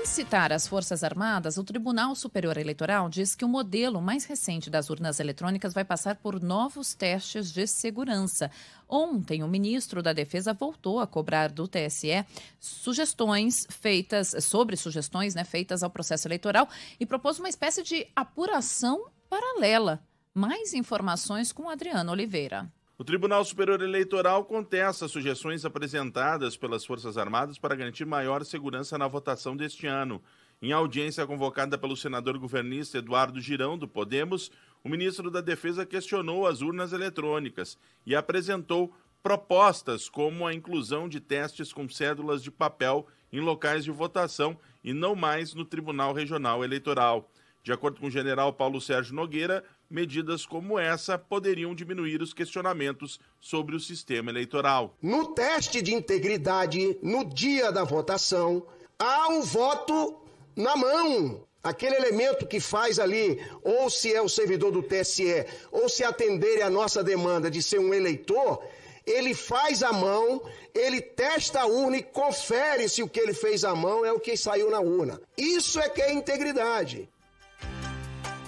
Sem citar as Forças Armadas, o Tribunal Superior Eleitoral diz que o modelo mais recente das urnas eletrônicas vai passar por novos testes de segurança. Ontem, o ministro da Defesa voltou a cobrar do TSE sugestões feitas sobre sugestões né, feitas ao processo eleitoral e propôs uma espécie de apuração paralela. Mais informações com Adriano Oliveira. O Tribunal Superior Eleitoral contesta as sugestões apresentadas pelas Forças Armadas para garantir maior segurança na votação deste ano. Em audiência convocada pelo senador governista Eduardo Girão, do Podemos, o ministro da Defesa questionou as urnas eletrônicas e apresentou propostas como a inclusão de testes com cédulas de papel em locais de votação e não mais no Tribunal Regional Eleitoral. De acordo com o general Paulo Sérgio Nogueira, medidas como essa poderiam diminuir os questionamentos sobre o sistema eleitoral. No teste de integridade, no dia da votação, há um voto na mão. Aquele elemento que faz ali, ou se é o servidor do TSE, ou se atender à nossa demanda de ser um eleitor, ele faz a mão, ele testa a urna e confere se o que ele fez à mão é o que saiu na urna. Isso é que é integridade.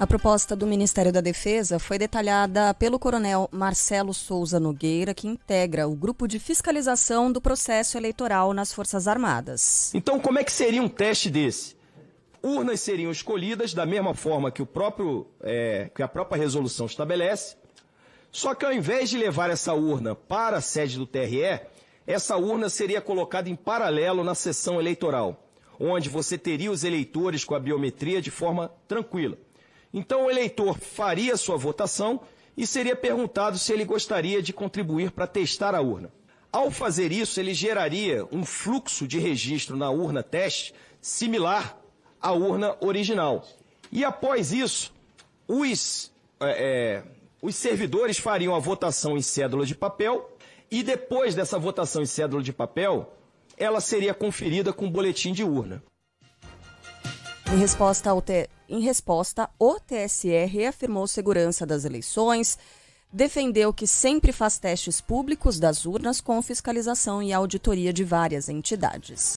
A proposta do Ministério da Defesa foi detalhada pelo coronel Marcelo Souza Nogueira, que integra o grupo de fiscalização do processo eleitoral nas Forças Armadas. Então, como é que seria um teste desse? Urnas seriam escolhidas da mesma forma que, o próprio, é, que a própria resolução estabelece, só que ao invés de levar essa urna para a sede do TRE, essa urna seria colocada em paralelo na sessão eleitoral, onde você teria os eleitores com a biometria de forma tranquila. Então o eleitor faria sua votação e seria perguntado se ele gostaria de contribuir para testar a urna. Ao fazer isso, ele geraria um fluxo de registro na urna teste similar à urna original. E após isso, os, é, é os servidores fariam a votação em cédula de papel e depois dessa votação em cédula de papel, ela seria conferida com boletim de urna. Em resposta ao T... em resposta, o TSE reafirmou segurança das eleições, defendeu que sempre faz testes públicos das urnas com fiscalização e auditoria de várias entidades.